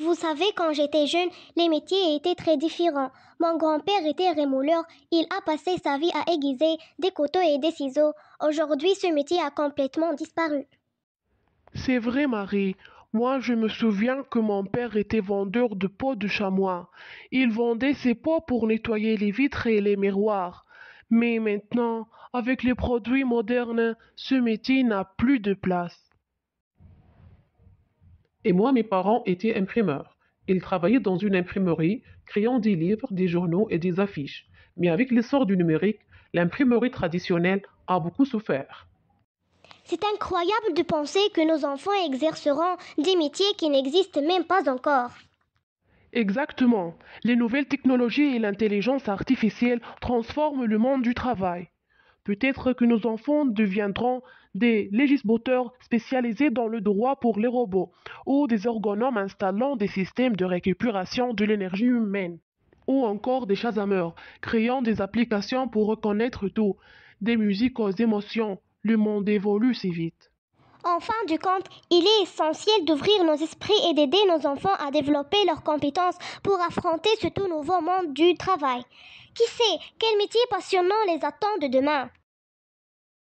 Vous savez, quand j'étais jeune, les métiers étaient très différents. Mon grand-père était rémouleur. Il a passé sa vie à aiguiser des couteaux et des ciseaux. Aujourd'hui, ce métier a complètement disparu. C'est vrai, Marie. Moi, je me souviens que mon père était vendeur de peaux de chamois. Il vendait ses peaux pour nettoyer les vitres et les miroirs. Mais maintenant, avec les produits modernes, ce métier n'a plus de place. Et moi, mes parents étaient imprimeurs. Ils travaillaient dans une imprimerie, créant des livres, des journaux et des affiches. Mais avec l'essor du numérique, l'imprimerie traditionnelle a beaucoup souffert. C'est incroyable de penser que nos enfants exerceront des métiers qui n'existent même pas encore. Exactement. Les nouvelles technologies et l'intelligence artificielle transforment le monde du travail. Peut-être que nos enfants deviendront des législateurs spécialisés dans le droit pour les robots ou des ergonomes installant des systèmes de récupération de l'énergie humaine ou encore des chasameurs créant des applications pour reconnaître tout, des musiques aux émotions. Le monde évolue si vite. En fin de compte, il est essentiel d'ouvrir nos esprits et d'aider nos enfants à développer leurs compétences pour affronter ce tout nouveau monde du travail. Qui sait quel métier passionnant les attend de demain